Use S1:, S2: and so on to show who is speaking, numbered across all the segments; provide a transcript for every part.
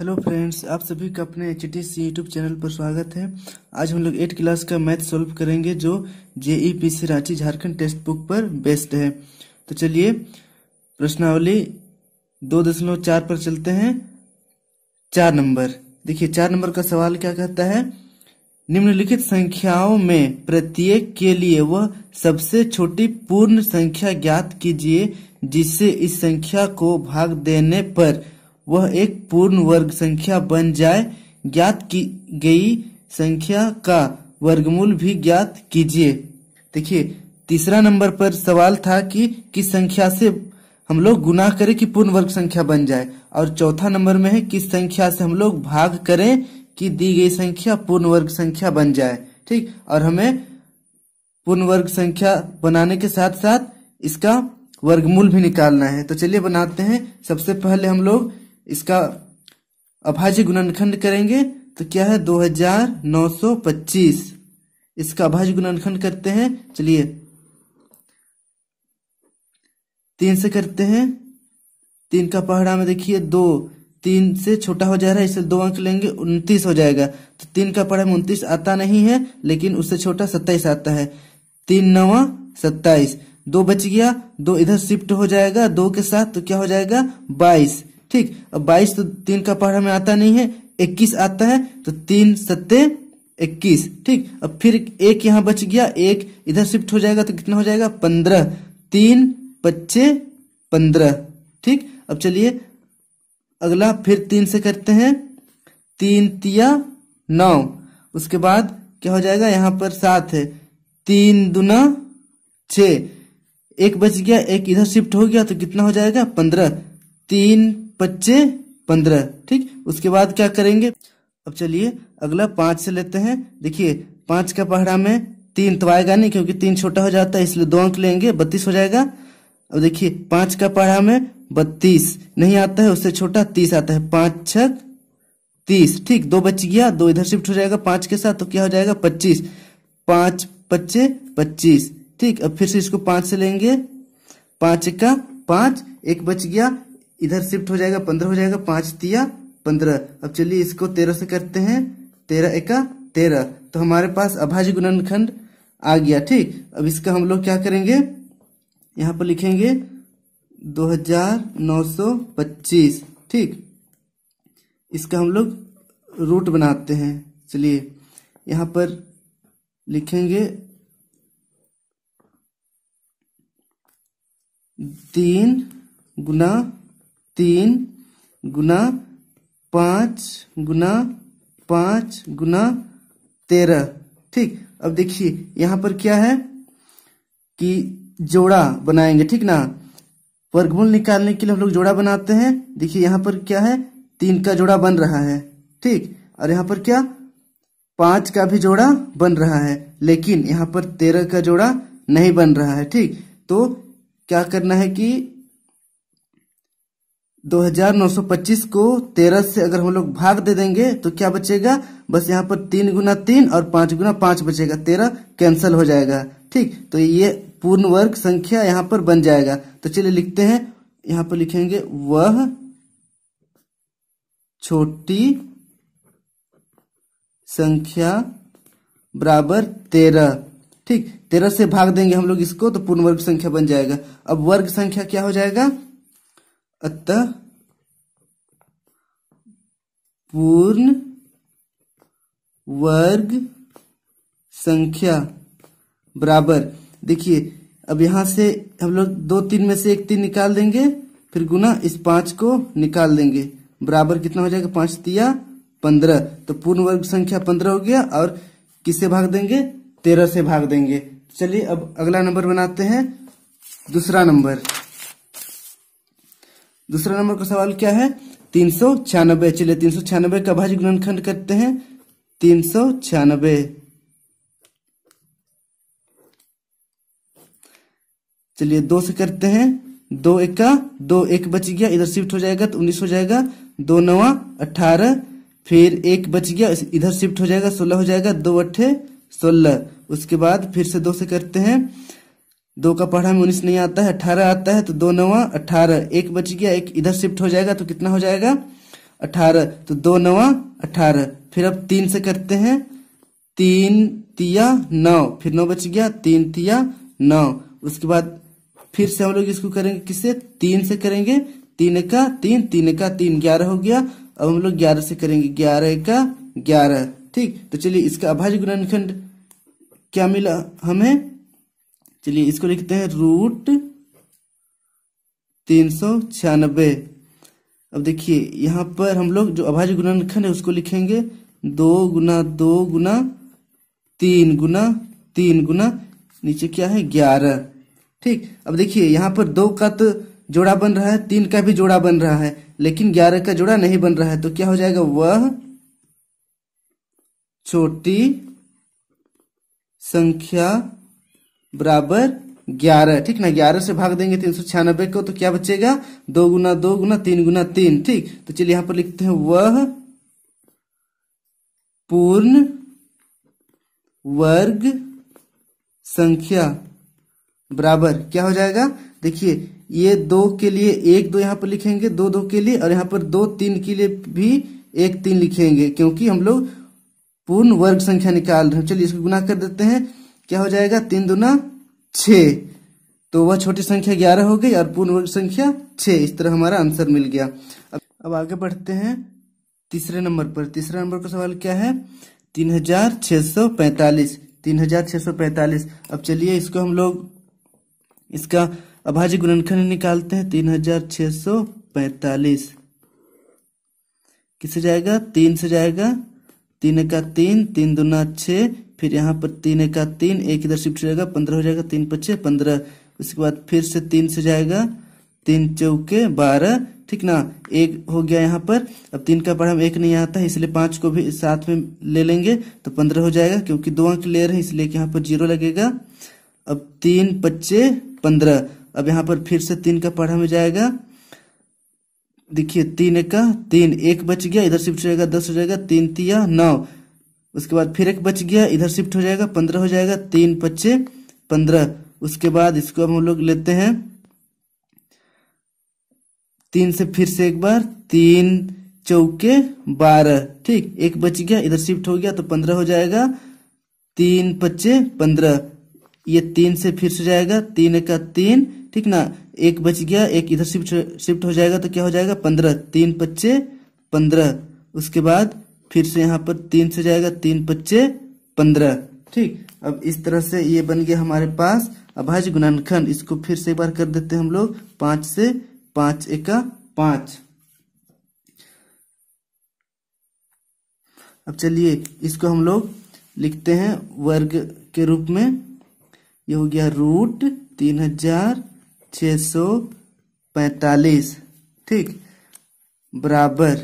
S1: hello friends आप सभी का अपने H T C YouTube channel पर स्वागत है आज हम लोग एट क्लास का मैथ सॉल्व करेंगे जो J E P C Ranchi Jharkhand text book पर बेस्ड है तो चलिए प्रश्नावली दो दशमलव चार पर चलते हैं चार नंबर देखिए चार नंबर का सवाल क्या कहता है निम्नलिखित संख्याओं में प्रत्येक के लिए वह सबसे छोटी पूर्ण संख्या ज्ञात कीजिए जिससे इस संख्या को भाग देने पर वह एक पूर्ण वर्ग संख्या बन जाए ज्ञात की गई संख्या का वर्गमूल भी ज्ञात कीजिए देखिए तीसरा नंबर पर सवाल था कि किस संख्या से हम लोग गुना करें कि पूर्ण वर्ग संख्या बन जाए और चौथा नंबर में है किस संख्या से हम लोग भाग करें कि दी गई संख्या पूर्ण वर्ग संख्या बन जाए ठीक और हमें पूर्ण वर्ग संख्या बनाने के साथ साथ इसका वर्गमूल भी निकालना है तो चलिए बनाते हैं सबसे पहले हम लोग इसका अभाज्य गुणनखंड करेंगे तो क्या है 2925 इसका अभाज्य गुणनखंड करते हैं चलिए तीन से करते हैं तीन का पहाड़ा में देखिए दो तीन से छोटा हो जा रहा है इससे दो अंक लेंगे उनतीस हो जाएगा तो तीन का पढ़ा में उनतीस आता नहीं है लेकिन उससे छोटा सत्ताईस आता है तीन नवा सत्ताईस दो बच गया दो इधर शिफ्ट हो जाएगा दो के साथ तो क्या हो जाएगा बाईस ठीक अब बाईस तो तीन का पार हमें आता नहीं है इक्कीस आता है तो तीन सत्ते इक्कीस ठीक अब फिर एक यहाँ बच गया एक इधर शिफ्ट हो जाएगा तो कितना हो जाएगा पंद्रह तीन पच्चे पंद्रह ठीक अब चलिए अगला फिर तीन से करते हैं तीन तिया नौ उसके बाद क्या हो जाएगा यहाँ पर सात है तीन दुना छ एक बच गया एक इधर शिफ्ट हो गया तो कितना हो जाएगा पंद्रह तीन पच्चे पंद्रह ठीक उसके बाद क्या करेंगे अब चलिए अगला पांच से लेते हैं देखिए पांच का पहाड़ा में तीन तो आएगा नहीं क्योंकि तीन छोटा हो जाता है इसलिए दो अंक लेंगे बत्तीस हो जाएगा अब देखिए पांच का पहाड़ा में बत्तीस नहीं आता है उससे छोटा तीस आता है पांच छक तीस ठीक दो बच गया दो इधर शिफ्ट हो जाएगा पांच के साथ तो क्या हो जाएगा पच्चीस पांच पच्चे पच्चीस ठीक अब फिर से इसको पांच से लेंगे पांच का पांच एक बच गया इधर शिफ्ट हो जाएगा पंद्रह हो जाएगा पांच तिया पंद्रह अब चलिए इसको तेरह से करते हैं तेरह एका तेरह तो हमारे पास अभाज्य गुणनखंड आ गया ठीक अब इसका हम लोग क्या करेंगे यहाँ पर लिखेंगे दो हजार नौ सौ पच्चीस ठीक इसका हम लोग रूट बनाते हैं चलिए यहाँ पर लिखेंगे तीन गुना तीन गुना पाँच गुना पाँच गुना तेरह ठीक अब देखिए यहाँ पर क्या है कि जोड़ा बनाएंगे ठीक ना वर्गमूल निकालने के लिए हम लोग जोड़ा बनाते हैं देखिए यहाँ पर क्या है तीन का जोड़ा बन रहा है ठीक और यहाँ पर क्या पांच का भी जोड़ा बन रहा है लेकिन यहाँ पर तेरह का जोड़ा नहीं बन रहा है ठीक तो क्या करना है कि 2925 को 13 से अगर हम लोग भाग दे देंगे तो क्या बचेगा बस यहाँ पर तीन गुना तीन और पांच गुना पांच बचेगा तेरह कैंसिल हो जाएगा ठीक तो ये पूर्ण वर्ग संख्या यहाँ पर बन जाएगा तो चलिए लिखते हैं यहाँ पर लिखेंगे वह छोटी संख्या बराबर तेरह ठीक तेरह से भाग देंगे हम लोग इसको तो पूर्ण वर्ग संख्या बन जाएगा अब वर्ग संख्या क्या हो जाएगा अतः पूर्ण वर्ग संख्या बराबर देखिए अब यहां से हम लोग दो तीन में से एक तीन निकाल देंगे फिर गुना इस पांच को निकाल देंगे बराबर कितना हो जाएगा पांच दिया पंद्रह तो पूर्ण वर्ग संख्या पंद्रह हो गया और किससे भाग देंगे तेरह से भाग देंगे चलिए अब अगला नंबर बनाते हैं दूसरा नंबर दूसरा नंबर का सवाल क्या है तीन सौ छियानबे चलिए तीन सौ छियानबे का भाज्य गुणनखंड करते हैं तीन सौ छियानबे चलिए दो से करते हैं दो एक का दो एक बच गया इधर शिफ्ट हो जाएगा तो उन्नीस हो जाएगा दो नवा अठारह फिर एक बच गया इधर शिफ्ट हो जाएगा सोलह हो जाएगा दो अट्ठे सोलह उसके बाद फिर से दो से करते हैं दो का पढ़ा में उन्नीस नहीं आता है अठारह आता है तो दो नवा अठारह एक बच गया एक इधर शिफ्ट हो जाएगा तो कितना हो जाएगा अठारह तो दो नवा अठारह फिर अब तीन से करते हैं तीन तिया नौ फिर नौ बच गया तीन तिया नौ उसके बाद फिर से हम लोग इसको करेंगे किससे तीन से करेंगे तीन का तीन तीन का तीन ग्यारह हो गया अब हम लोग ग्यारह से करेंगे ग्यारह का ग्यारह ठीक तो चलिए इसका अभाज्य गुणनखंड क्या मिला हमें चलिए इसको लिखते हैं रूट तीन सौ छियानबे अब देखिए यहाँ पर हम लोग जो अभाज्य गुणनखंड है उसको लिखेंगे दो गुना दो गुना तीन गुना तीन गुना नीचे क्या है ग्यारह ठीक अब देखिए यहाँ पर दो का तो जोड़ा बन रहा है तीन का भी जोड़ा बन रहा है लेकिन ग्यारह का जोड़ा नहीं बन रहा है तो क्या हो जाएगा वह छोटी संख्या बराबर ग्यारह ठीक ना ग्यारह से भाग देंगे तीन सौ छियानबे को तो क्या बचेगा दो गुना दो गुना तीन गुना तीन ठीक तो चलिए यहां पर लिखते हैं वह पूर्ण वर्ग संख्या बराबर क्या हो जाएगा देखिए ये दो के लिए एक दो यहां पर लिखेंगे दो दो के लिए और यहां पर दो तीन के लिए भी एक तीन लिखेंगे क्योंकि हम लोग पूर्ण वर्ग संख्या निकाल रहे हैं चलिए इसको गुना कर देते हैं क्या हो जाएगा तीन दुना छ तो वह छोटी संख्या ग्यारह हो गई और पूर्ण वर्ग संख्या छ इस तरह हमारा आंसर मिल गया अब अब आगे बढ़ते हैं तीसरे नंबर पर तीसरे नंबर का सवाल क्या है तीन हजार छह सौ पैंतालीस तीन हजार छह सौ पैंतालीस अब चलिए इसको हम लोग इसका अभाज्य गुणनखंड निकालते हैं तीन हजार छह सौ पैंतालीस किससे जाएगा तीन से जाएगा तीन का तीन तीन दुना छ फिर यहाँ पर तीन एक तीन एक इधर शिफ्ट हो जाएगा पंद्रह हो जाएगा तीन पच्चीस पंद्रह उसके बाद फिर से तीन से जाएगा तीन चौके बारह ठीक ना एक हो गया यहाँ पर अब तीन का पढ़ा एक नहीं आता इसलिए पांच को भी साथ में ले लेंगे तो पंद्रह हो जाएगा क्योंकि दो अंक रहे हैं इसलिए यहाँ पर जीरो लगेगा अब तीन पच्चे पंद्रह अब यहाँ पर फिर से तीन का पढ़ा में जाएगा देखिए तीन का तीन एक बच गया इधर शिफ्ट हो जाएगा दस हो जाएगा तीन तिया नौ उसके बाद फिर एक बच गया इधर शिफ्ट हो जाएगा पंद्रह हो जाएगा तीन पच्चे पंद्रह उसके बाद इसको हम लोग लेते हैं तीन से फिर से एक बार तीन चौके बारह ठीक एक बच गया इधर शिफ्ट हो गया तो पंद्रह हो जाएगा तीन पच्चे पंद्रह ये तीन से फिर से जाएगा तीन का तीन ठीक ना एक बच गया एक इधर शिफ्ट शिफ्ट हो जाएगा तो क्या हो जाएगा पंद्रह तीन पच्चे पंद्रह उसके बाद फिर से यहाँ पर तीन से जाएगा तीन पच्चे पंद्रह ठीक अब इस तरह से ये बन गया हमारे पास अभाज्य गुणनखंड इसको फिर से एक बार कर देते हैं हम लोग पांच से पांच एका पांच अब चलिए इसको हम लोग लिखते हैं वर्ग के रूप में ये हो गया रूट तीन हजार छ सौ पैतालीस ठीक बराबर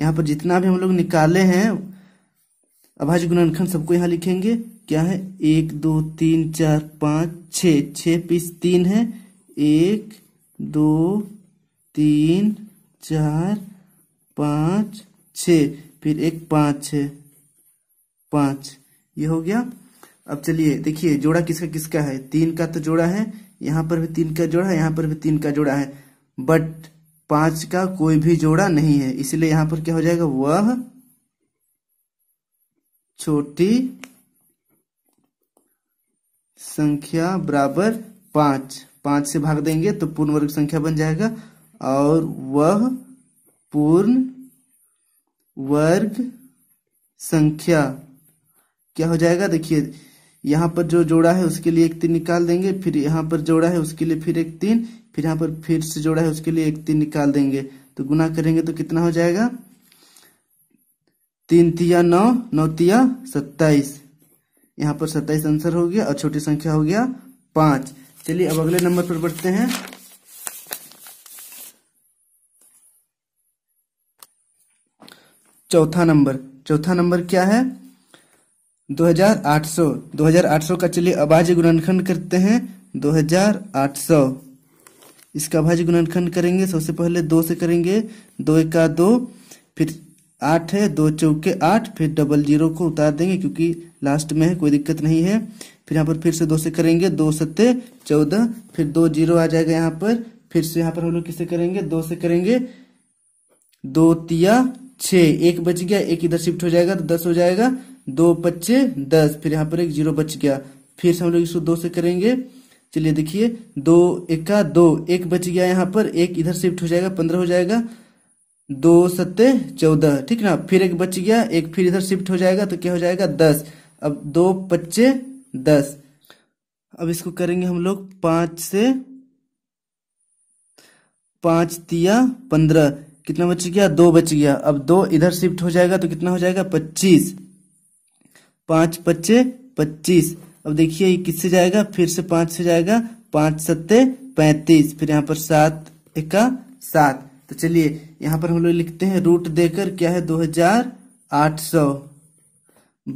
S1: यहाँ पर जितना भी हम लोग निकाले हैं अभाज्य गुणनखंड सबको यहाँ लिखेंगे क्या है एक दो तीन चार पाँच छ छ पीस तीन है एक दो तीन चार पाँच छ फिर एक पाँच छ पाँच ये हो गया अब चलिए देखिए जोड़ा किसका किसका है तीन का तो जोड़ा है यहाँ पर भी तीन का जोड़ा है यहाँ पर भी तीन का जोड़ा है बट पांच का कोई भी जोड़ा नहीं है इसलिए यहां पर क्या हो जाएगा वह छोटी संख्या बराबर पांच पांच से भाग देंगे तो पूर्ण वर्ग संख्या बन जाएगा और वह पूर्ण वर्ग संख्या क्या हो जाएगा देखिए यहां पर जो जोड़ा है उसके लिए एक तीन निकाल देंगे फिर यहां पर जोड़ा है उसके लिए फिर एक तीन फिर यहाँ पर फिर से जोड़ा है उसके लिए एक तीन निकाल देंगे तो गुना करेंगे तो कितना हो जाएगा तीन तिया नौ नौ तिया सत्ताईस यहाँ पर सत्ताईस आंसर हो गया और छोटी संख्या हो गया पांच चलिए अब अगले नंबर पर बढ़ते हैं चौथा नंबर चौथा नंबर क्या है 2800 2800 का चलिए अभाज्य गुणनखंड करते हैं 2800 इसका भाज्य गुणनखंड करेंगे सबसे पहले दो से करेंगे दो एका दो फिर आठ है दो चौके आठ फिर डबल जीरो को उतार देंगे क्योंकि लास्ट में है कोई दिक्कत नहीं है फिर यहाँ पर फिर से दो से करेंगे दो सत्य चौदह फिर दो जीरो आ जाएगा यहाँ पर फिर से यहाँ पर हम लोग किससे करेंगे दो से करेंगे दो तिया छ एक बच गया एक इधर शिफ्ट हो जाएगा तो दस हो जाएगा दो पच्चे दस फिर यहाँ पर एक जीरो बच गया फिर से हम लोग इसको दो से करेंगे चलिए देखिए दो एक का दो एक बच गया यहाँ पर एक इधर शिफ्ट हो जाएगा पंद्रह हो जाएगा दो सत्ते चौदह ठीक ना फिर एक बच गया एक फिर इधर शिफ्ट हो जाएगा तो क्या हो जाएगा दस अब दो पच्चे दस अब इसको करेंगे हम लोग पांच से पांच तिया पंद्रह कितना बच गया दो बच गया अब दो इधर शिफ्ट हो जाएगा तो कितना हो जाएगा पच्चीस पांच पच्चे पच्चीस अब देखिए ये किससे जाएगा फिर से पांच से जाएगा पांच सत्ते पैंतीस फिर यहाँ पर सात इक्का सात तो चलिए यहाँ पर हम लोग लिखते हैं रूट देकर क्या है दो हजार आठ सौ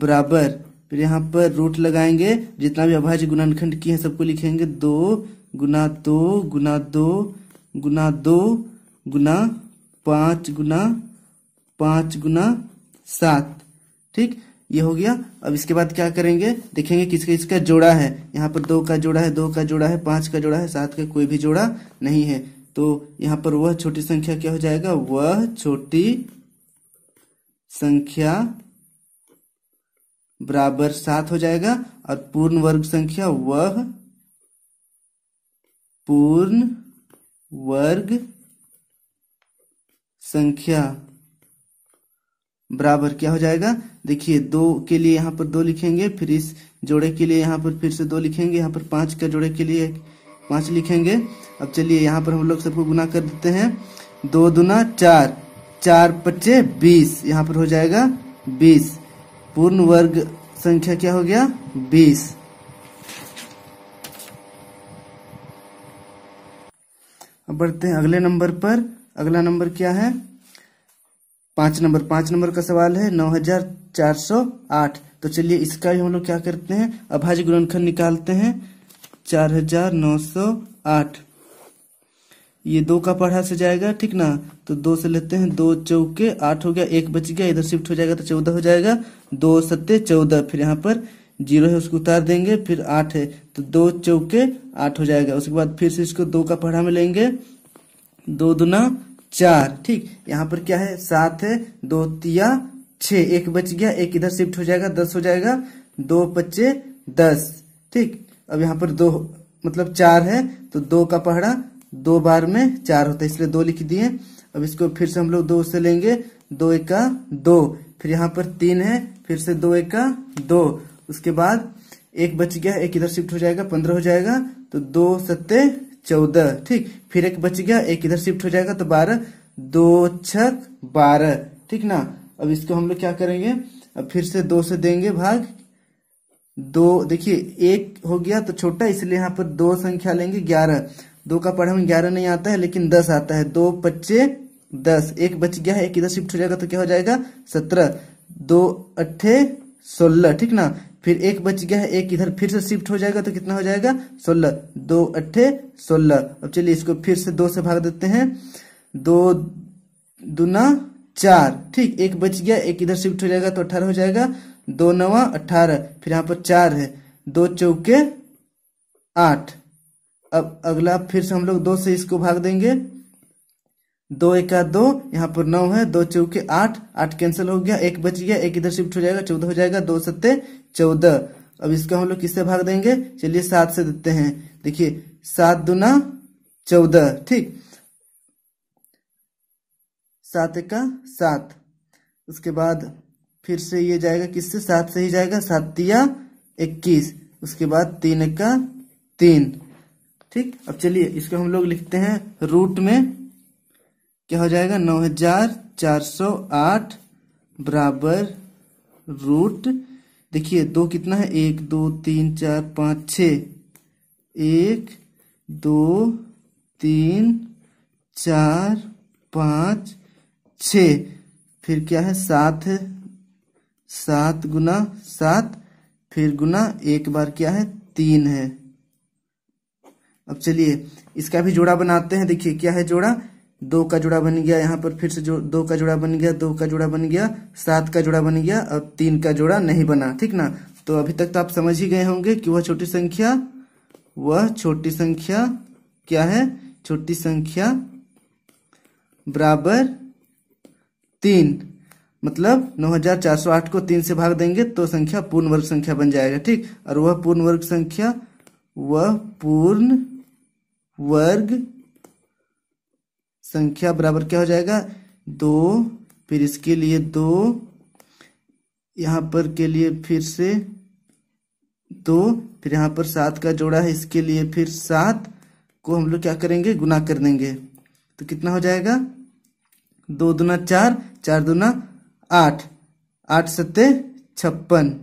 S1: बराबर फिर यहाँ पर रूट लगाएंगे जितना भी अभाज्य गुणनखंड की है सबको लिखेंगे दो गुना दो गुना दो गुना दो गुना पांच गुना पांच गुना सात ठीक ये हो गया अब इसके बाद क्या करेंगे देखेंगे किसका किसका जोड़ा है यहाँ पर दो का जोड़ा है दो का जोड़ा है पांच का जोड़ा है सात का कोई भी जोड़ा नहीं है तो यहाँ पर वह छोटी संख्या क्या हो जाएगा वह छोटी संख्या बराबर सात हो जाएगा और पूर्ण वर्ग संख्या वह पूर्ण वर्ग संख्या बराबर क्या हो जाएगा देखिए दो के लिए यहाँ पर दो लिखेंगे फिर इस जोड़े के लिए यहाँ पर फिर से दो लिखेंगे यहाँ पर पांच का जोड़े के लिए पांच लिखेंगे अब चलिए यहाँ पर हम लोग सबको गुना कर देते हैं दो दुना चार चार पच्चे बीस यहाँ पर हो जाएगा बीस पूर्ण वर्ग संख्या क्या हो गया बीस अब बढ़ते हैं अगले नंबर पर अगला नंबर क्या है पांच नंबर पांच नंबर का सवाल है नौ हजार चार सौ आठ तो चलिए इसका भी हम लोग क्या करते हैं अभाज्य गुणनखंड निकालते हैं चार हजार नौ सौ आठ ये दो का पढ़ा से जाएगा ठीक ना तो दो से लेते हैं दो चौके आठ हो गया एक बच गया इधर शिफ्ट हो जाएगा तो चौदह हो जाएगा दो सत्ते चौदह फिर यहाँ पर जीरो है उसको उतार देंगे फिर आठ है तो दो चौके आठ हो जाएगा उसके बाद फिर से इसको दो का पढ़ा में लेंगे दो दुना चार ठीक यहाँ पर क्या है सात है दो तिया छ एक बच गया एक इधर शिफ्ट हो जाएगा दस हो जाएगा दो पच्चे दस ठीक अब यहाँ पर दो मतलब चार है तो दो का पहड़ा दो बार में चार होता है इसलिए दो लिख दिए अब इसको फिर से हम लोग दो से लेंगे दो एक का दो फिर यहाँ पर तीन है फिर से दो एक का दो उसके बाद एक बच गया एक इधर शिफ्ट हो जाएगा पंद्रह हो जाएगा तो दो सत्ते चौदह ठीक फिर एक बच गया एक इधर शिफ्ट हो जाएगा तो बारह दो छक बारह ठीक ना अब इसको हम लोग क्या करेंगे अब फिर से दो से देंगे भाग दो देखिए एक हो गया तो छोटा इसलिए यहाँ पर दो संख्या लेंगे ग्यारह दो का पढ़ा में ग्यारह नहीं आता है लेकिन दस आता है दो पच्चे दस एक बच गया है एक इधर शिफ्ट हो जाएगा तो क्या हो जाएगा सत्रह दो अट्ठे सोलह ठीक ना फिर एक बच गया है एक इधर फिर से शिफ्ट हो जाएगा तो कितना हो जाएगा सोलह दो अट्ठे सोलह अब चलिए इसको फिर से दो से भाग देते हैं दो दुना चार ठीक एक बच गया एक इधर शिफ्ट हो जाएगा तो अठारह हो जाएगा दो नवा अठारह फिर यहाँ पर चार है दो चौके आठ अब अगला फिर से हम लोग दो से इसको भाग देंगे दो एक दो यहाँ पर नौ है दो चौके आठ आठ कैंसिल हो गया एक बच गया एक इधर शिफ्ट हो जाएगा चौदह हो जाएगा दो सत्य चौदह अब इसका हम लोग किससे भाग देंगे चलिए सात से देते हैं देखिए सात दुना चौदह ठीक सात एक सात उसके बाद फिर से ये जाएगा किससे सात से ही जाएगा सातिया इक्कीस उसके बाद तीन का तीन ठीक अब चलिए इसको हम लोग लिखते हैं रूट में क्या हो जाएगा नौ हजार चार सौ आठ बराबर रूट देखिए दो कितना है एक दो तीन चार पाँच छ एक दो तीन चार पाँच छ फिर क्या है सात है सात गुना सात फिर गुना एक बार क्या है तीन है अब चलिए इसका भी जोड़ा बनाते हैं देखिए क्या है जोड़ा दो का जोड़ा बन गया यहाँ पर फिर से जो दो का जोड़ा बन गया दो का जोड़ा बन गया सात का जोड़ा बन गया और तीन का जोड़ा नहीं बना ठीक ना तो अभी तक तो आप समझ ही गए होंगे कि वह छोटी संख्या वह छोटी संख्या क्या है छोटी संख्या बराबर तीन मतलब 9408 को तीन से भाग देंगे तो संख्या पूर्ण वर्ग संख्या बन जाएगा ठीक और वह पूर्ण वर्ग संख्या वह पूर्ण वर्ग संख्या बराबर क्या हो जाएगा दो फिर इसके लिए दो यहां पर के लिए फिर से दो फिर यहां पर सात का जोड़ा है इसके लिए फिर सात को हम लोग क्या करेंगे गुना कर देंगे तो कितना हो जाएगा दो दुना चार चार दुना आठ आठ सत्ते छप्पन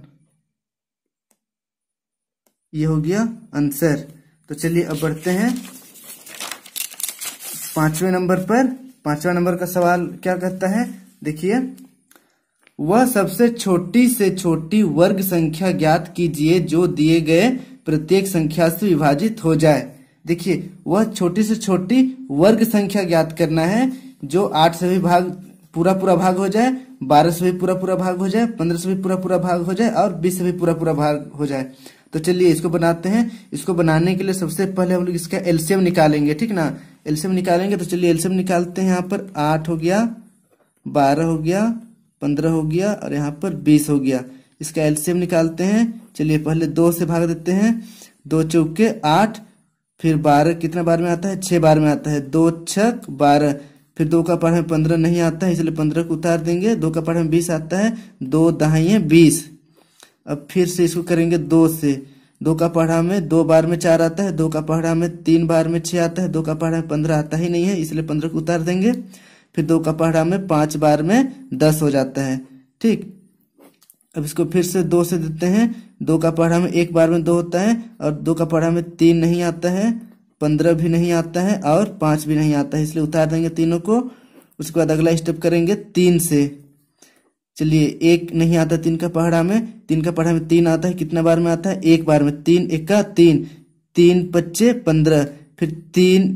S1: ये हो गया आंसर तो चलिए अब बढ़ते हैं पांचवें नंबर पर पांचवा नंबर का सवाल क्या कहता है देखिए वह सबसे छोटी से छोटी वर्ग संख्या ज्ञात कीजिए जो दिए गए प्रत्येक संख्या से विभाजित हो जाए देखिए वह छोटी से छोटी वर्ग संख्या ज्ञात करना है जो आठ से भी भाग पूरा पूरा भाग हो जाए बारह से भी पूरा पूरा भाग हो जाए पंद्रह से भी पूरा पूरा भाग हो जाए और बीस से भी पूरा पूरा भाग हो जाए तो चलिए इसको बनाते हैं इसको बनाने के लिए सबसे पहले हम लोग इसका एल्सियम निकालेंगे ठीक ना एल्सियम निकालेंगे तो चलिए एल्सियम निकालते हैं यहाँ पर आठ हो गया बारह हो गया पंद्रह हो गया और यहाँ पर बीस हो गया इसका एल्सियम निकालते हैं चलिए पहले दो से भाग देते हैं दो चौके आठ फिर बारह कितना बार में आता है छः बार में आता है दो छक बारह फिर दो का पढ़ में पंद्रह नहीं आता है इसलिए पंद्रह को उतार देंगे दो का पढ़ में बीस आता है दो दहाइए बीस अब फिर से इसको करेंगे दो से दो का पढ़ा में दो बार में चार आता है दो का पढ़ा में तीन बार में छह आता है दो का पढ़ा में पंद्रह आता ही नहीं है इसलिए पंद्रह को उतार देंगे फिर दो का पढ़ा में पांच बार में दस हो जाता है ठीक अब इसको फिर से दो से देते हैं दो का पढ़ा में एक बार में दो होता है और दो का पढ़ा में तीन नहीं आता है पंद्रह भी नहीं आता है और पांच भी नहीं आता है इसलिए उतार देंगे तीनों को उसके बाद अगला स्टेप करेंगे तीन से चलिए एक नहीं आता तीन का पहाड़ा में तीन का पहाड़ा में तीन आता है कितना बार में आता है एक बार में तीन एक का तीन तीन पच्चे पंद्रह फिर तीन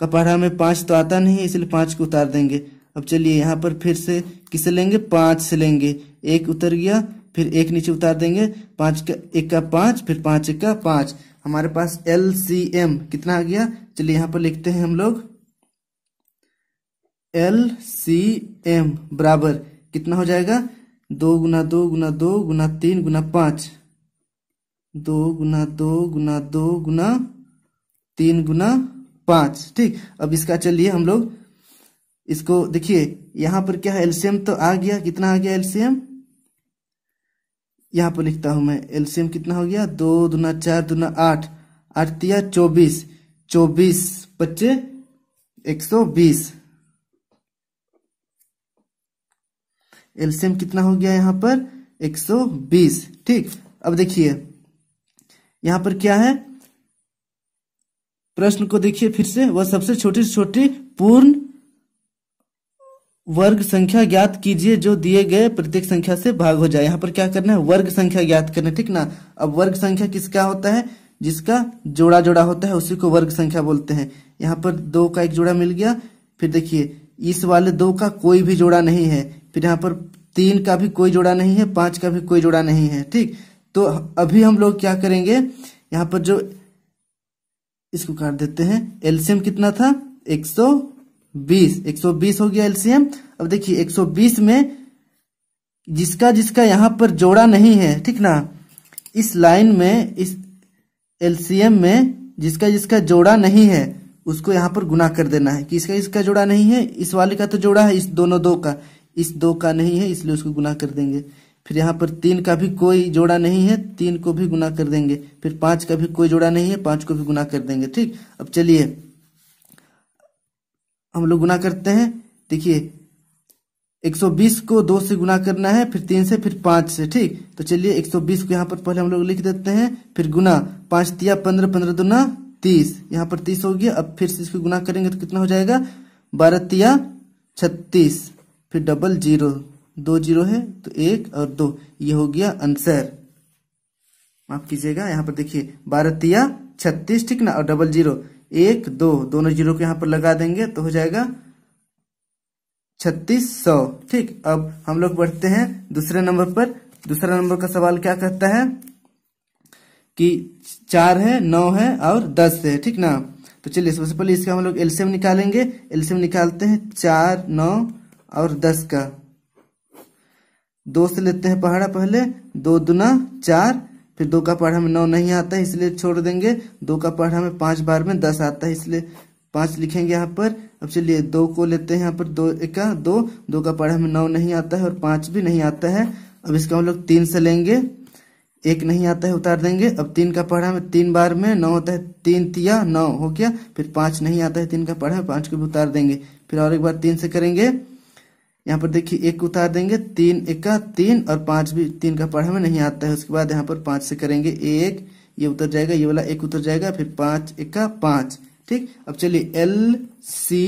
S1: का पहाड़ा में पांच तो आता नहीं इसलिए पांच को उतार देंगे अब चलिए यहाँ पर फिर से किसे लेंगे पांच से लेंगे एक उतर गया फिर एक नीचे उतार देंगे पांच का एक का पांच फिर पांच एक का पांच हमारे पास एल सी एम कितना आ गया चलिए यहाँ पर लिखते हैं हम लोग एल सी एम बराबर कितना हो जाएगा दो गुना दो गुना दो गुना तीन गुना पांच दो गुना दो गुना दो गुना तीन गुना पांच ठीक अब इसका चलिए हम लोग इसको देखिए यहां पर क्या है एल्सियम तो आ गया कितना आ गया एल्सियम यहां पर लिखता हूं मैं एल्सियम कितना हो गया दो दुना चार दुना आठ आठ तिया चौबीस चौबीस पच्चे एक सौ बीस एलसीएम कितना हो गया यहाँ पर 120 ठीक अब देखिए यहाँ पर क्या है प्रश्न को देखिए फिर से वह सबसे छोटी से छोटी पूर्ण वर्ग संख्या ज्ञात कीजिए जो दिए गए प्रत्येक संख्या से भाग हो जाए यहाँ पर क्या करना है वर्ग संख्या ज्ञात करना ठीक ना अब वर्ग संख्या किसका होता है जिसका जोड़ा जोड़ा होता है उसी को वर्ग संख्या बोलते हैं यहाँ पर दो का एक जोड़ा मिल गया फिर देखिए इस वाले दो का कोई भी जोड़ा नहीं है फिर यहाँ पर तीन का भी कोई जोड़ा नहीं है पांच का भी कोई जोड़ा नहीं है ठीक तो अभी हम लोग क्या करेंगे यहाँ पर जो इसको काट देते हैं एलसीएम कितना था 120 120 हो गया एलसीएम अब देखिए 120 में जिसका जिसका यहाँ पर जोड़ा नहीं है ठीक ना इस लाइन में इस एलसीएम में जिसका जिसका जोड़ा नहीं है उसको यहाँ पर गुना कर देना है कि इसका इसका जोड़ा नहीं है इस वाले का तो जोड़ा है इस दोनों दो का इस दो का नहीं है इसलिए उसको गुना कर देंगे फिर यहाँ पर तीन का भी कोई जोड़ा नहीं है तीन को भी गुना कर देंगे फिर पांच का भी कोई जोड़ा नहीं है पांच को भी गुना कर देंगे ठीक अब चलिए हम लोग गुना करते हैं देखिए 120 को दो से गुना करना है फिर तीन से फिर पांच से ठीक तो चलिए 120 को यहाँ पर पहले हम लोग लिख देते हैं फिर गुना पांच तिया पंद्रह पंद्रह दुना तीस यहाँ पर तीस हो गया अब फिर से इसको गुना करेंगे तो कितना हो जाएगा बारह तिया छत्तीस फिर डबल जीरो दो जीरो है तो एक और दो ये हो गया आंसर माफ कीजिएगा यहाँ पर देखिए बारह तिया छत्तीस ठीक ना और डबल जीरो एक दो दोनों जीरो को यहाँ पर लगा देंगे तो हो जाएगा छत्तीस सौ ठीक अब हम लोग बढ़ते हैं दूसरे नंबर पर दूसरा नंबर का सवाल क्या कहता है कि चार है नौ है और दस है ठीक ना तो चलिए सबसे पहले इसका हम लोग एल्सियम निकालेंगे एल्सियम निकालते हैं चार नौ और दस का दो से लेते हैं पहाड़ा पहले दो दुना चार फिर दो का पढ़ा में नौ नहीं आता है इसलिए छोड़ देंगे दो का पढ़ा में पांच बार में दस आता है इसलिए पांच लिखेंगे यहाँ पर अब चलिए दो को लेते हैं यहाँ पर दो एक दो दो का पढ़ा में नौ नहीं आता है और पांच भी नहीं आता है अब इसका हम लोग तीन से लेंगे एक नहीं आता है उतार देंगे अब तीन का पढ़ा में तीन बार में नौ होता है तीन तिया नौ हो गया फिर पांच नहीं आता है तीन का पढ़ा में पांच को भी उतार देंगे फिर और एक बार तीन से करेंगे यहाँ पर देखिए एक उतार देंगे तीन एक का तीन और पांच भी तीन का पढ़ा में नहीं आता है उसके बाद यहाँ पर पांच से करेंगे एक ये उतर जाएगा ये वाला एक उतर जाएगा फिर पांच एक का पांच ठीक अब चलिए एल सी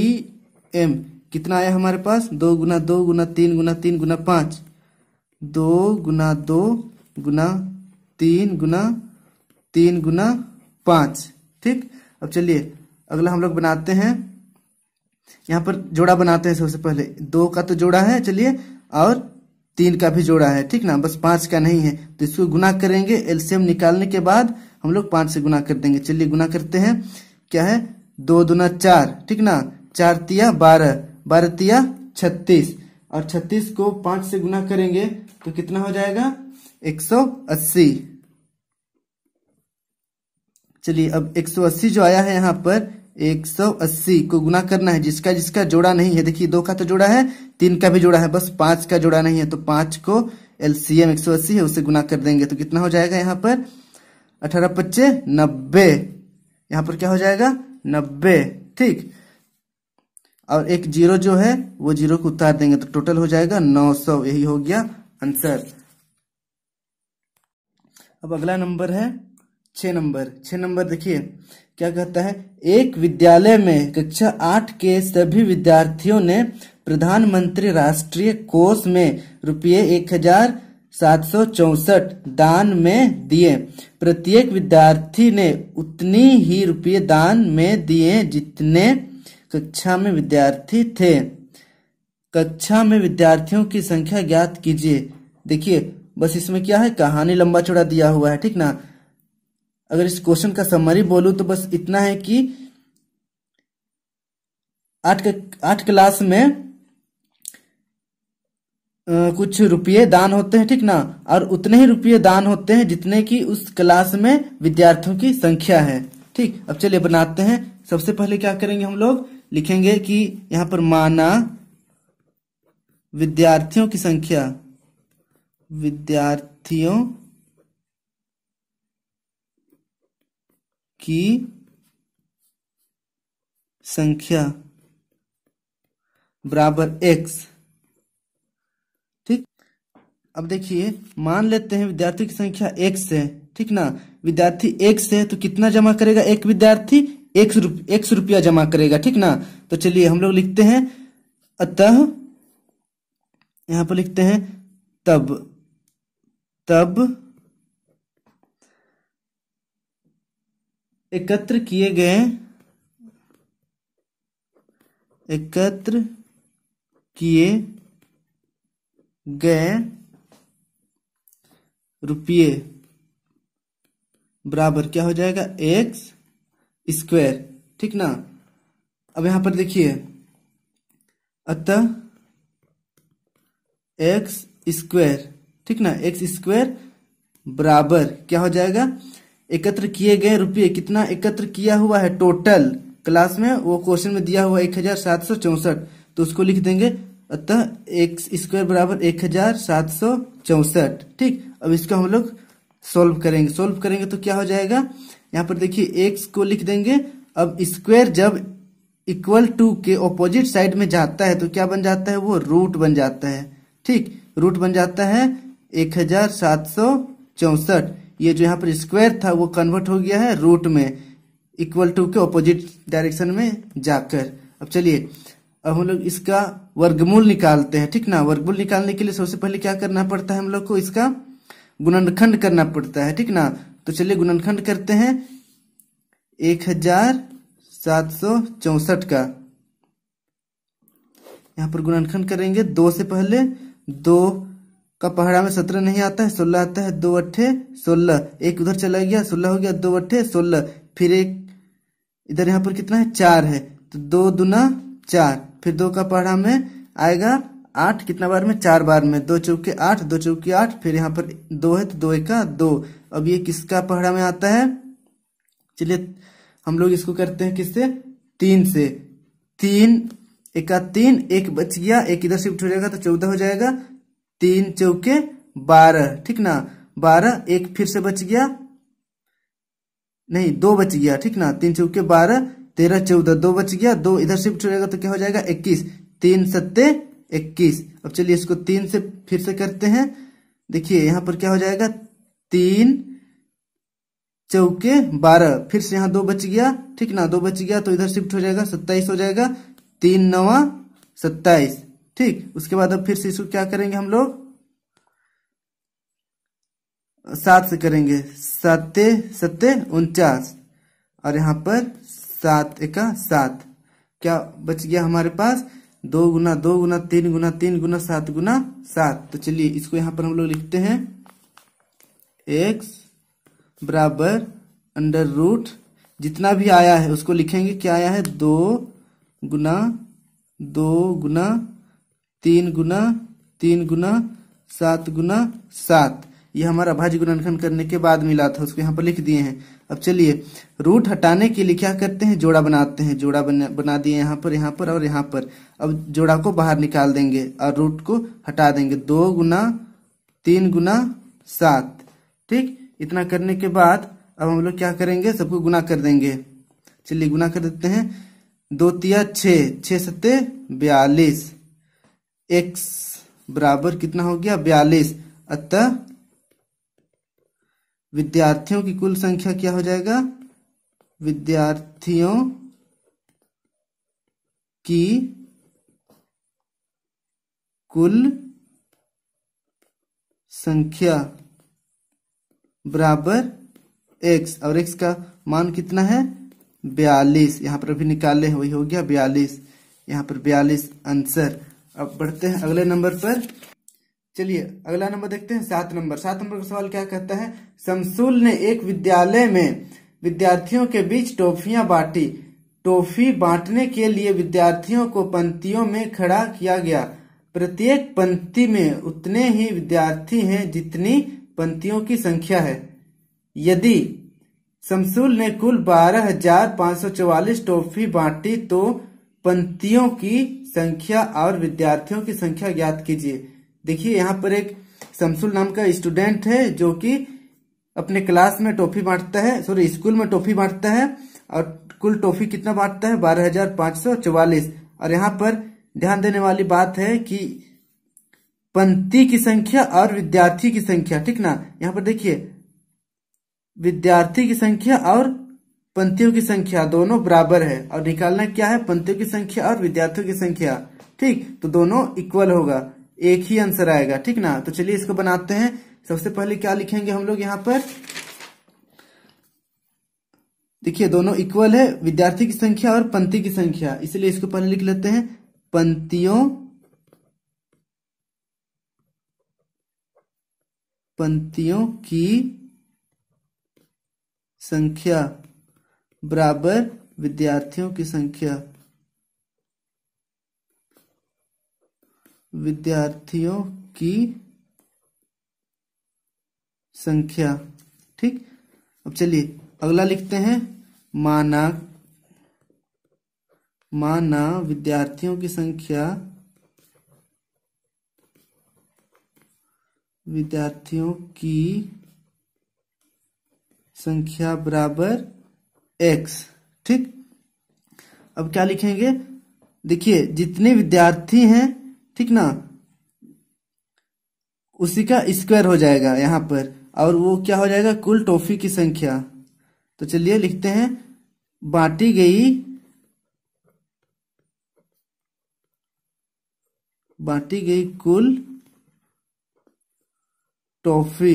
S1: एम कितना आया हमारे पास दो गुना दो गुना तीन गुना तीन गुना पांच दो गुना दो गुना तीन गुना तीन गुना पांच ठीक अब चलिए अगला हम लोग बनाते हैं यहाँ पर जोड़ा बनाते हैं सबसे पहले दो का तो जोड़ा है चलिए और तीन का भी जोड़ा है ठीक ना बस पांच का नहीं है तो इसको गुना करेंगे एल्सियम निकालने के बाद हम लोग पांच से गुना कर देंगे चलिए गुना करते हैं क्या है दो दुना चार ठीक ना चार तिया बारह बारह तिया छत्तीस और छत्तीस को पांच से गुना करेंगे तो कितना हो जाएगा एक सौ अस्सी चलिए अब एक सौ अस्सी जो आया है यहाँ पर 180 को गुना करना है जिसका जिसका जोड़ा नहीं है देखिए दो का तो जोड़ा है तीन का भी जोड़ा है बस पांच का जोड़ा नहीं है तो पांच को एलसीएम 180 है उसे गुना कर देंगे तो कितना हो जाएगा यहाँ पर अठारह पच्चे नब्बे यहाँ पर क्या हो जाएगा नब्बे ठीक और एक जीरो जो है वो जीरो को उतार देंगे तो टोटल हो जाएगा नौ सौ यही हो गया आंसर अब अगला नंबर है छ नंबर छ नंबर देखिए क्या कहता है एक विद्यालय में कक्षा आठ के सभी विद्यार्थियों ने प्रधानमंत्री राष्ट्रीय कोष में रुपये एक हजार सात सौ चौसठ दान में दिए प्रत्येक विद्यार्थी ने उतनी ही रुपये दान में दिए जितने कक्षा में विद्यार्थी थे कक्षा में विद्यार्थियों की संख्या ज्ञात कीजिए देखिए बस इसमें क्या है कहानी लंबा चौड़ा दिया हुआ है ठीक ना अगर इस क्वेश्चन का समरी बोलू तो बस इतना है कि आठ आठ क्लास में आ, कुछ रुपये दान होते हैं ठीक ना और उतने ही रुपये दान होते हैं जितने की उस क्लास में विद्यार्थियों की संख्या है ठीक अब चलिए बनाते हैं सबसे पहले क्या करेंगे हम लोग लिखेंगे कि यहां पर माना विद्यार्थियों की संख्या विद्यार्थियों की संख्या बराबर एक्स ठीक अब देखिए मान लेते हैं विद्यार्थी की संख्या x है ठीक ना विद्यार्थी x है तो कितना जमा करेगा एक विद्यार्थी एक रुप एक रुपया जमा करेगा ठीक ना तो चलिए हम लोग लिखते हैं अतः यहां पर लिखते हैं तब तब एकत्र किए गए एकत्र किए गए रुपये बराबर क्या हो जाएगा एक्स स्क्वायर ठीक ना अब यहां पर देखिए अतः एक्स स्क्वायर ठीक ना एक्स स्क्वायर बराबर क्या हो जाएगा एकत्र किए गए रुपये कितना एकत्र किया हुआ है टोटल क्लास में वो क्वेश्चन में दिया हुआ एक हजार सात सौ चौसठ तो उसको लिख देंगे अतः एक स्क्वायर बराबर एक हजार सात सौ चौसठ ठीक अब इसको हम लोग सोल्व करेंगे सोल्व करेंगे तो क्या हो जाएगा यहाँ पर देखिए एक्स को लिख देंगे अब स्क्वायर जब इक्वल टू के ऑपोजिट साइड में जाता है तो क्या बन जाता है वो रूट बन जाता है ठीक रूट बन जाता है एक हजार सात सौ चौसठ ये जो यहाँ पर स्क्वायर था वो कन्वर्ट हो गया है रूट में इक्वल टू के ऑपोजिट डायरेक्शन में जाकर अब चलिए अब हम लोग इसका वर्गमूल निकालते हैं ठीक ना वर्गमूल निकालने के लिए सबसे पहले क्या करना पड़ता है हम लोग को इसका गुणनखंड करना पड़ता है ठीक ना तो चलिए गुणनखंड करते हैं एक हजार सात सौ चौसठ का यहां पर गुणनखंड करेंगे दो से पहले दो का पहाड़ा में सत्रह नहीं आता है सोलह आता है दो अट्ठे सोलह एक उधर चला गया सोलह हो गया दो अट्ठे सोलह फिर एक इधर यहाँ पर कितना है चार है तो दो दुना चार फिर दो का पहाड़ा में आएगा आठ कितना बार में चार बार में दो चौके आठ दो चौके आठ फिर यहाँ पर दो है तो दो एक का दो अब ये किसका पहाड़ा में आता है चलिए हम लोग इसको करते हैं किससे तीन से तीन एक का तीन एक बच गया एक इधर शिफ्ट हो जाएगा तो चौदह हो जाएगा तीन चौके बारह ठीक ना बारह एक फिर से बच गया नहीं दो बच गया ठीक ना तीन चौके बारह तेरह चौदह दो बच गया दो इधर शिफ्ट रहेगा तो क्या हो जाएगा इक्कीस तीन सत्ते इक्कीस अब चलिए इसको तीन से फिर से करते हैं देखिए यहां पर क्या हो जाएगा तीन चौके बारह फिर से यहाँ दो बच गया ठीक ना दो बच गया तो इधर शिफ्ट हो जाएगा सत्ताईस हो जाएगा तीन नवा सत्ताईस ठीक उसके बाद अब फिर से इसको क्या करेंगे हम लोग सात से करेंगे सत्य सत्य उनचास और यहाँ पर सात एका सात क्या बच गया हमारे पास दो गुना दो गुना तीन गुना तीन गुना सात गुना सात तो चलिए इसको यहाँ पर हम लोग लिखते हैं एक्स बराबर अंडर रूट जितना भी आया है उसको लिखेंगे क्या आया है दो गुना दो गुना तीन गुना तीन गुना सात गुना सात यह हमारा भाज्य गुणनखंड करने के बाद मिला था उसको यहाँ पर लिख दिए हैं अब चलिए रूट हटाने के लिए क्या करते हैं जोड़ा बनाते हैं जोड़ा बना, बना दिए यहाँ पर यहाँ पर और यहाँ पर अब जोड़ा को बाहर निकाल देंगे और रूट को हटा देंगे दो गुना तीन गुना सात ठीक इतना करने के बाद अब हम लोग क्या करेंगे सबको गुना कर देंगे चलिए गुना कर देते हैं दो तिया छः छः सत्ते बयालीस एक्स बराबर कितना हो गया बयालीस अतः विद्यार्थियों की कुल संख्या क्या हो जाएगा विद्यार्थियों की कुल संख्या बराबर एक्स और एक्स का मान कितना है बयालीस यहां पर भी निकाले वही हो गया बयालीस यहां पर बयालीस आंसर अब बढ़ते हैं अगले नंबर पर चलिए अगला नंबर देखते हैं सात नंबर सात नंबर का सवाल क्या कहता है समसूल ने एक विद्यालय में विद्यार्थियों के बीच टॉफियां बांटी टॉफी बांटने के लिए विद्यार्थियों को पंक्तियों में खड़ा किया गया प्रत्येक पंक्ति में उतने ही विद्यार्थी हैं जितनी पंक्तियों की संख्या है यदि समसूल ने कुल बारह हजार पांच सौ चौवालीस टॉफी बांटी तो पंक्तियों की संख्या और विद्यार्थियों की संख्या ज्ञात कीजिए देखिए यहाँ पर एक शमसुल नाम का स्टूडेंट है जो कि अपने क्लास में टॉफी बांटता है सॉरी स्कूल में टॉफी बांटता है और कुल टॉफी कितना बांटता है बारह हजार पांच सौ चौवालीस और यहाँ पर ध्यान देने वाली बात है कि पंक्ति की संख्या और विद्यार्थी की संख्या ठीक ना यहाँ पर देखिए विद्यार्थी की संख्या और पंक्तियों की संख्या दोनों बराबर है और निकालना क्या है पंक्तियों की संख्या और विद्यार्थियों की संख्या ठीक तो दोनों इक्वल होगा एक ही आंसर आएगा ठीक ना तो चलिए इसको बनाते हैं सबसे पहले क्या लिखेंगे हम लोग यहाँ पर देखिए दोनों इक्वल है विद्यार्थी की संख्या और पंक्ति की संख्या इसलिए इसको पहले लिख लेते हैं पंक्तियों पंक्तियों की संख्या बराबर विद्यार्थियों की संख्या विद्यार्थियों की संख्या ठीक अब चलिए अगला लिखते हैं माना माना विद्यार्थियों की संख्या विद्यार्थियों की संख्या बराबर एक्स ठीक अब क्या लिखेंगे देखिए जितने विद्यार्थी हैं ठीक ना उसी का स्क्वायर हो जाएगा यहां पर और वो क्या हो जाएगा कुल टॉफी की संख्या तो चलिए लिखते हैं बांटी गई बांटी गई कुल टॉफी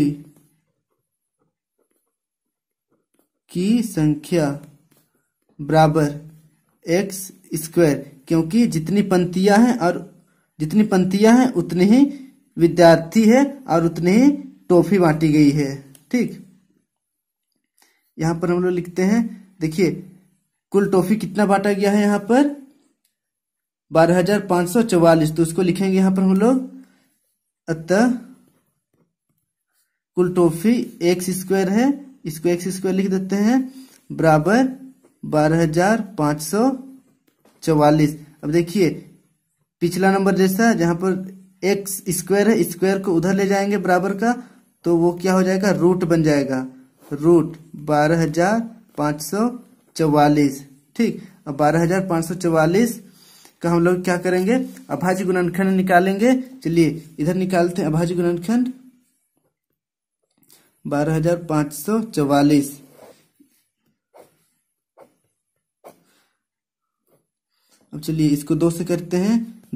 S1: की संख्या बराबर एक्स स्क्वायर क्योंकि जितनी पंक्तियां हैं और जितनी पंक्तियां हैं उतने ही विद्यार्थी है और उतने ही टॉफी बांटी गई है ठीक यहाँ पर हम लोग लिखते हैं देखिए कुल टॉफी कितना बांटा गया है यहां पर बारह हजार पांच सौ चौवालीस तो उसको लिखेंगे यहां पर हम लोग अतः कुल टॉफी एक्स स्क्वायर है इसको एक्स स्क्वायर लिख देते हैं बराबर बारह हजार पांच सौ चौवालीस अब देखिए पिछला नंबर जैसा जहां पर एक्स स्क्वायर है स्क्वायर को उधर ले जाएंगे बराबर का तो वो क्या हो जाएगा रूट बन जाएगा रूट बारह हजार पांच सौ चौवालीस ठीक अब बारह हजार पांच सौ चौवालीस का हम लोग क्या करेंगे अभाज्य गुणनखंड निकालेंगे चलिए इधर निकालते हैं अभाज्य गुणनखंड बारह हजार पांच सौ अब चलिए इसको दो से करते हैं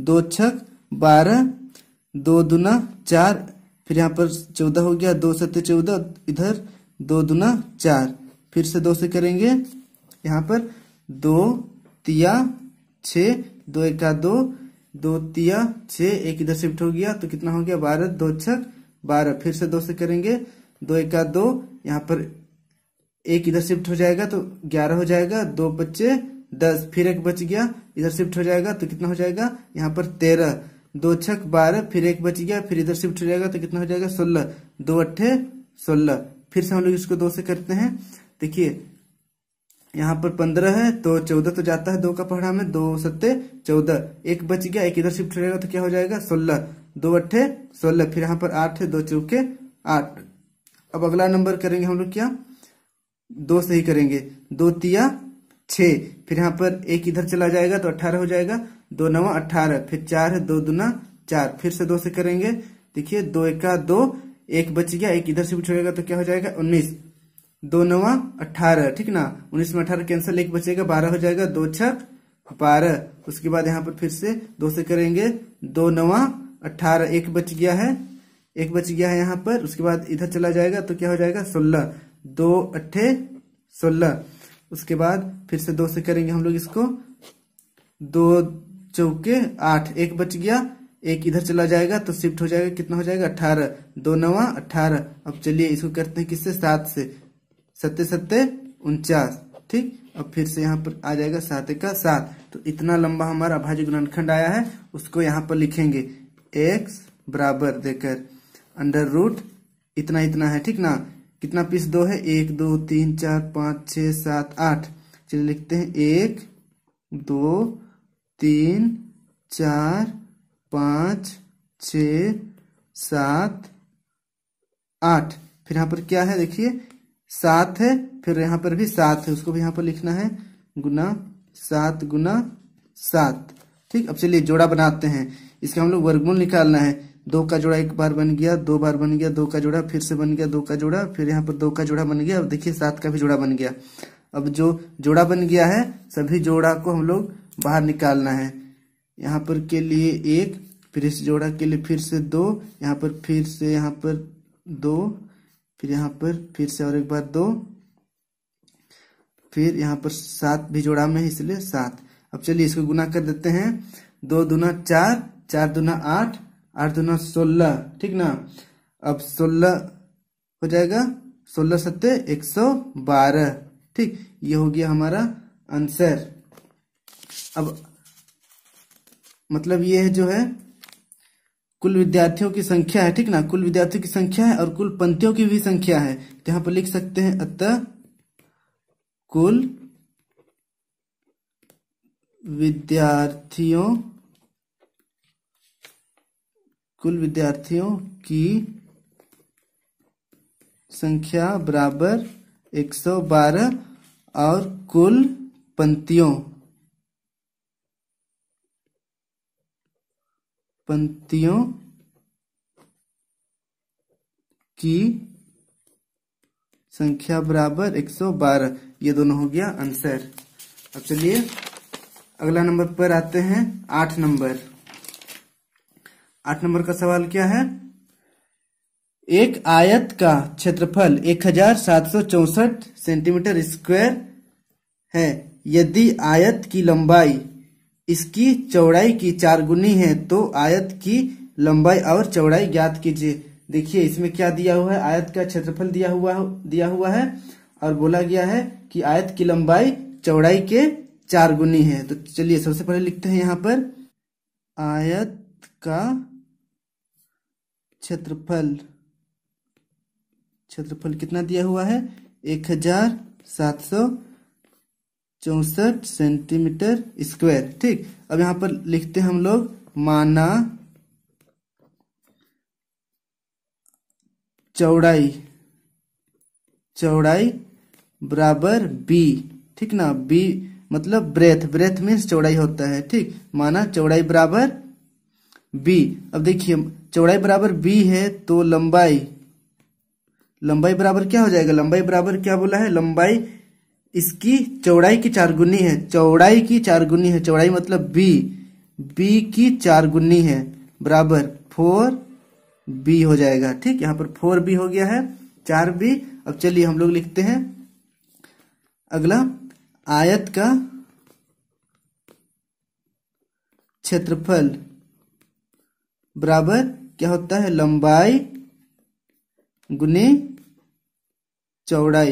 S1: दो छक बारह दो दुना चार फिर यहाँ पर चौदह हो गया दो सत्य चौदह इधर दो दुना चार फिर से दो से करेंगे यहाँ पर दो तिया छ दो एका दो दो तिया छ एक इधर शिफ्ट हो गया तो कितना हो गया बारह दो छक बारह फिर से दो से करेंगे दो एक का दो यहाँ पर एक इधर शिफ्ट हो जाएगा तो ग्यारह हो जाएगा दो बच्चे दस फिर एक बच गया इधर शिफ्ट हो जाएगा तो कितना हो जाएगा यहाँ पर तेरह दो छक बारह फिर एक बच गया फिर इधर शिफ्ट हो जाएगा तो कितना हो जाएगा सोलह दो अट्ठे सोलह फिर से हम लोग इसको दो से करते हैं देखिए यहाँ पर पंद्रह है तो चौदह तो जाता है दो का पढ़ा में दो सत्ते चौदह एक बच गया एक इधर शिफ्ट हो जाएगा तो क्या हो जाएगा सोलह दो अट्ठे सोलह फिर यहाँ पर आठ है दो चौके आठ अब अगला नंबर करेंगे हम लोग क्या दो से ही करेंगे दो तिया छ फिर यहाँ पर एक इधर चला जाएगा तो अट्ठारह हो जाएगा दो नवा अट्ठारह फिर चार है दो दुना चार फिर से दो से करेंगे देखिए दो एका दो एक बच गया एक इधर से भी छोड़ेगा तो क्या हो जाएगा उन्नीस दो नवा अट्ठारह ठीक ना उन्नीस में अठारह कैंसिल एक बचेगा बारह हो जाएगा दो छह बारह उसके बाद यहाँ पर फिर से दो से करेंगे दो नवा अट्ठारह एक बच गया है एक बच गया है यहाँ पर उसके बाद इधर चला जाएगा तो क्या हो जाएगा सोलह दो अट्ठे सोलह उसके बाद फिर से दो से करेंगे हम लोग इसको दो चौके आठ एक बच गया एक इधर चला जाएगा तो शिफ्ट हो जाएगा कितना हो जाएगा अठारह दो नवा अठारह अब चलिए इसको करते हैं किससे सात से सत्ते सत्ते उनचास ठीक अब फिर से यहाँ पर आ जाएगा सात का सात तो इतना लंबा हमारा अभाज्य गुणनखंड आया है उसको यहाँ पर लिखेंगे एक्स बराबर देकर अंडर रूट इतना इतना है ठीक ना कितना पीस दो है एक दो तीन चार पाँच छ सात आठ चलिए लिखते हैं एक दो तीन चार पाँच छ सात आठ फिर यहाँ पर क्या है देखिए सात है फिर यहाँ पर भी सात है उसको भी यहाँ पर लिखना है गुना सात गुना सात ठीक अब चलिए जोड़ा बनाते हैं इसका हम लोग वर्गमूल निकालना है दो का जोड़ा एक बार बन गया दो बार बन गया दो का जोड़ा फिर से बन गया दो का जोड़ा फिर यहाँ पर दो का जोड़ा बन गया अब देखिए सात का भी जोड़ा बन गया अब जो जोड़ा बन गया है सभी जोड़ा को हम लोग बाहर निकालना है यहाँ पर के लिए एक फिर इस जोड़ा के लिए फिर से दो यहाँ पर फिर से यहाँ पर दो फिर यहाँ पर फिर से और एक बार दो फिर यहाँ पर सात भी जोड़ा में इसलिए सात अब चलिए इसको गुना कर देते हैं दो दुना चार चार दुना आठ आठ दुना सोलह ठीक ना अब सोलह हो जाएगा सोलह सत्य एक सौ बारह ठीक ये हो गया हमारा आंसर अब मतलब ये है जो है कुल विद्यार्थियों की संख्या है ठीक ना कुल विद्यार्थियों की संख्या है और कुल पंक्तियों की भी संख्या है तो पर लिख सकते हैं अतः कुल विद्यार्थियों कुल विद्यार्थियों की संख्या बराबर 112 और कुल पंक्तियों पंक्तियों की संख्या बराबर 112 ये दोनों हो गया आंसर अब चलिए अगला नंबर पर आते हैं आठ नंबर आठ नंबर का सवाल क्या है एक आयत का क्षेत्रफल एक हजार सात सौ चौसठ सेंटीमीटर स्क्वायर है यदि आयत की लंबाई इसकी चौड़ाई की चार गुनी है तो आयत की लंबाई और चौड़ाई ज्ञात कीजिए देखिए इसमें क्या दिया हुआ है आयत का क्षेत्रफल दिया हुआ दिया हुआ है और बोला गया है कि आयत की लंबाई चौड़ाई के चार गुनी है तो चलिए सबसे पहले लिखते हैं यहाँ पर आयत का क्षेत्रफल क्षेत्रफल कितना दिया हुआ है एक हजार सात सौ चौसठ सेंटीमीटर स्क्वायर ठीक अब यहां पर लिखते हम लोग माना चौड़ाई चौड़ाई बराबर बी ठीक ना बी मतलब ब्रेथ ब्रेथ मीन्स चौड़ाई होता है ठीक माना चौड़ाई बराबर बी अब देखिए चौड़ाई बराबर बी है तो लंबाई लंबाई बराबर क्या हो जाएगा लंबाई बराबर क्या बोला है लंबाई इसकी चौड़ाई की चार गुनी है चौड़ाई की चार गुनी है चौड़ाई मतलब बी बी की चार गुनी है बराबर फोर बी हो जाएगा ठीक यहाँ पर फोर बी हो गया है चार बी अब चलिए हम लोग लिखते हैं अगला आयत का क्षेत्रफल बराबर क्या होता है लंबाई गुने चौड़ाई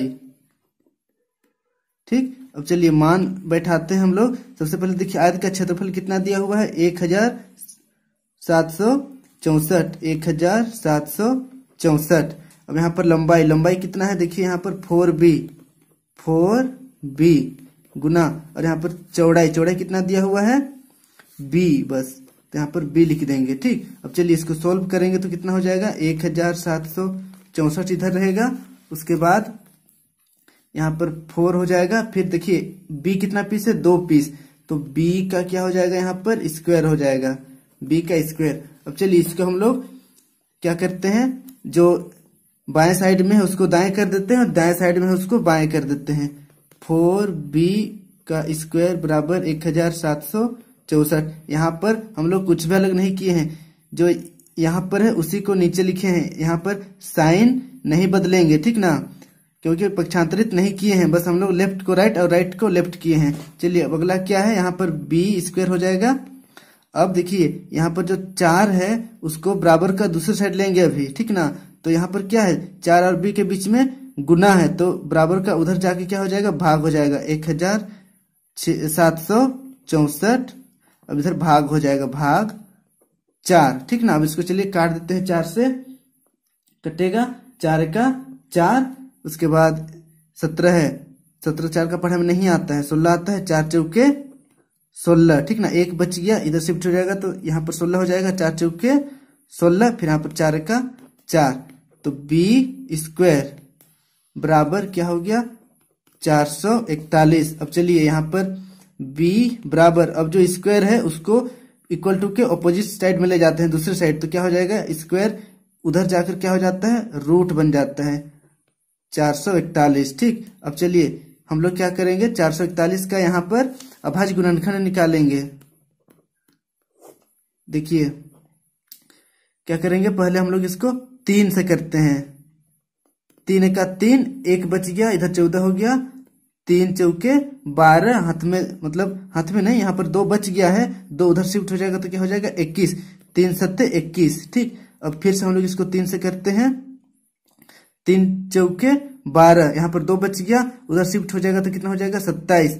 S1: ठीक अब चलिए मान बैठाते हैं हम लोग सबसे पहले देखिए आयत का क्षेत्रफल कितना दिया हुआ है एक हजार सात सौ चौसठ एक हजार सात सौ चौसठ अब यहां पर लंबाई लंबाई कितना है देखिए यहां पर फोर बी फोर बी गुना और यहां पर चौड़ाई चौड़ाई कितना दिया हुआ है बी बस तो यहाँ पर बी लिख देंगे ठीक अब चलिए इसको सॉल्व करेंगे तो कितना हो जाएगा एक हजार सात सौ चौसठ इधर रहेगा उसके बाद यहाँ पर फोर हो जाएगा फिर देखिए बी कितना पीस है दो पीस तो बी का क्या हो जाएगा यहाँ पर स्क्वायर हो जाएगा बी का स्क्वायर अब चलिए इसको हम लोग क्या करते हैं जो बाएं साइड में है उसको दाएं कर देते हैं और दाएं साइड में है उसको बाएं कर देते हैं फोर बी का स्क्वायर बराबर एक हजार सात सौ चौसठ यहाँ पर हम लोग कुछ भी अलग नहीं किए हैं जो यहाँ पर है उसी को नीचे लिखे हैं यहाँ पर साइन नहीं बदलेंगे ठीक ना क्योंकि पक्षांतरित नहीं किए हैं बस हम लोग लेफ्ट को राइट और राइट को लेफ्ट किए हैं चलिए अब अगला क्या है यहाँ पर बी स्क्वेयर हो जाएगा अब देखिए यहाँ पर जो चार है उसको बराबर का दूसरे साइड लेंगे अभी ठीक ना तो यहाँ पर क्या है चार और बी के बीच में गुना है तो बराबर का उधर जाके क्या हो जाएगा भाग हो जाएगा एक हजार सात सौ चौसठ अब इधर भाग हो जाएगा भाग चार ठीक ना अब इसको चलिए काट देते हैं चार से कटेगा चार का चार उसके बाद सत्रह है सत्रह चार का पढ़ा में नहीं आता है सोलह आता है चार चौके सोलह ठीक ना एक बच गया इधर शिफ्ट हो जाएगा तो यहाँ पर सोलह हो जाएगा चार चौके सोलह फिर यहाँ पर चार का चार तो बी स्क्वायर बराबर क्या हो गया चार सौ इकतालीस अब चलिए यहाँ पर बी बराबर अब जो स्क्वायर है उसको इक्वल टू के ऑपोजिट साइड में ले जाते हैं दूसरी साइड तो क्या हो जाएगा स्क्वायर उधर जाकर क्या हो जाता है रूट बन जाता है चार सौ इकतालीस ठीक अब चलिए हम लोग क्या करेंगे चार सौ इकतालीस का यहां पर अभाज्य गुणनखंड निकालेंगे देखिए क्या करेंगे पहले हम लोग इसको तीन से करते हैं तीन का तीन एक बच गया इधर चौदह हो गया तीन चौके बारह हाथ में मतलब हाथ में नहीं यहाँ पर दो बच गया है दो उधर शिफ्ट हो जाएगा तो क्या हो जाएगा इक्कीस तीन सत्य इक्कीस ठीक अब फिर से हम लोग इसको तीन से करते हैं तीन चौके बारह यहाँ पर दो बच गया उधर शिफ्ट हो जाएगा तो कितना हो जाएगा सत्ताईस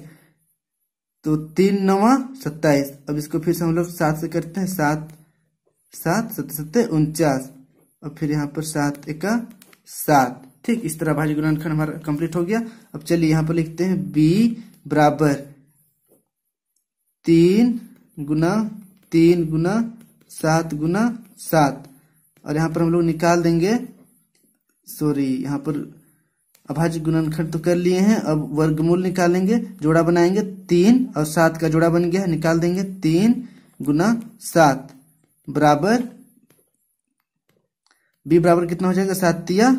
S1: तो तीन नवा सत्ताईस अब इसको फिर से हम लोग सात से करते हैं सात सात सत्य सत्य उनचास और फिर यहाँ पर सात एका सात ठीक इस तरह भाज्य गुणनखंड हमारा कंप्लीट हो गया अब चलिए यहां पर लिखते हैं बी बराबर तीन गुना तीन गुना सात गुना सात और यहां पर हम लोग निकाल देंगे सॉरी यहां पर अभाज्य गुणनखंड तो कर लिए हैं अब वर्गमूल निकालेंगे जोड़ा बनाएंगे तीन और सात का जोड़ा बन गया निकाल देंगे तीन गुना सात बराबर बी बराबर कितना हो जाएगा सात तिया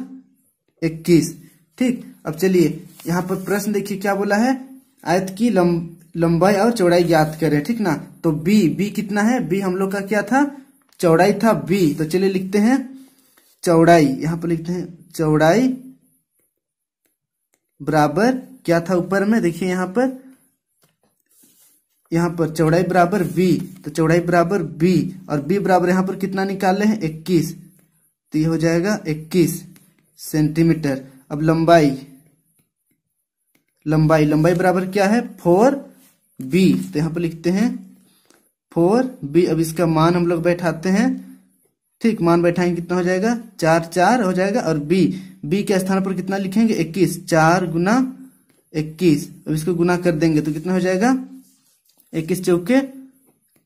S1: इक्कीस ठीक अब चलिए यहाँ पर प्रश्न देखिए क्या बोला है आयत की लंब लंबाई और चौड़ाई ज्ञात करें ठीक ना तो बी बी कितना है बी हम लोग का क्या था चौड़ाई था बी तो चलिए लिखते हैं चौड़ाई यहाँ पर लिखते हैं चौड़ाई बराबर क्या था ऊपर में देखिए यहाँ पर यहाँ पर चौड़ाई बराबर बी तो चौड़ाई बराबर बी और बी बराबर यहाँ पर कितना निकाले हैं इक्कीस तो ये हो जाएगा इक्कीस सेंटीमीटर अब लंबाई लंबाई लंबाई बराबर क्या है फोर बी तो यहां पर लिखते हैं फोर बी अब इसका मान हम लोग बैठाते हैं ठीक मान बैठाएंगे कितना हो जाएगा चार चार हो जाएगा और बी बी के स्थान पर कितना लिखेंगे इक्कीस चार गुना इक्कीस अब इसको गुना कर देंगे तो कितना हो जाएगा इक्कीस चौके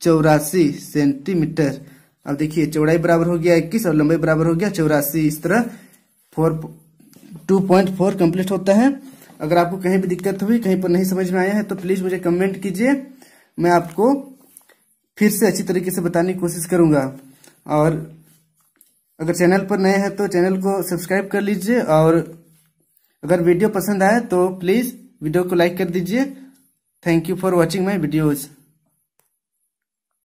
S1: चौरासी सेंटीमीटर अब देखिए चौड़ाई बराबर हो गया इक्कीस और लंबाई बराबर हो गया चौरासी इस तरह four two point four complete होता है अगर आपको कहीं भी दिक्कत हुई कहीं पर नहीं समझ में आया है तो प्लीज मुझे कमेंट कीजिए मैं आपको फिर से अच्छी तरीके से बताने की कोशिश करूंगा और अगर चैनल पर नए हैं तो चैनल को सब्सक्राइब कर लीजिए और अगर वीडियो पसंद आए तो प्लीज वीडियो को लाइक कर दीजिए thank you for watching my videos